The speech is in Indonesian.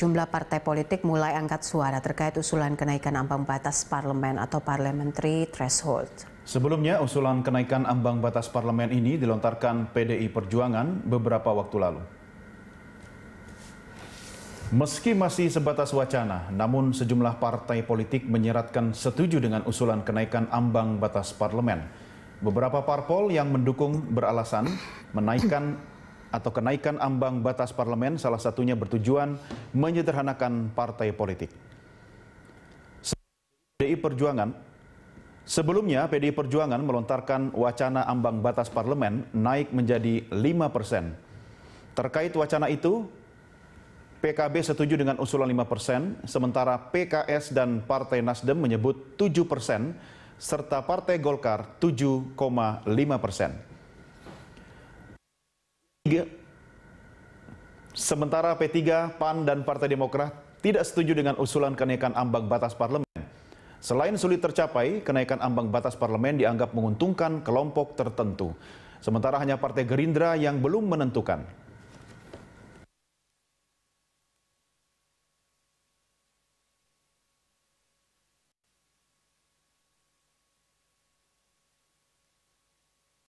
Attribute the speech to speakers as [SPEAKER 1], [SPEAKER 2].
[SPEAKER 1] Jumlah partai politik mulai angkat suara terkait usulan kenaikan ambang batas parlemen atau parliamentary threshold. Sebelumnya, usulan kenaikan ambang batas parlemen ini dilontarkan PDI Perjuangan beberapa waktu lalu. Meski masih sebatas wacana, namun sejumlah partai politik menyeratkan setuju dengan usulan kenaikan ambang batas parlemen. Beberapa parpol yang mendukung beralasan menaikkan atau kenaikan ambang batas parlemen salah satunya bertujuan menyederhanakan partai politik. PDI Perjuangan Sebelumnya PDI Perjuangan melontarkan wacana ambang batas parlemen naik menjadi 5 persen. Terkait wacana itu, PKB setuju dengan usulan 5 persen, sementara PKS dan Partai Nasdem menyebut 7 persen, serta Partai Golkar 7,5 persen. Sementara P3, PAN, dan Partai Demokrat tidak setuju dengan usulan kenaikan ambang batas parlemen. Selain sulit tercapai, kenaikan ambang batas parlemen dianggap menguntungkan kelompok tertentu. Sementara hanya Partai Gerindra yang belum menentukan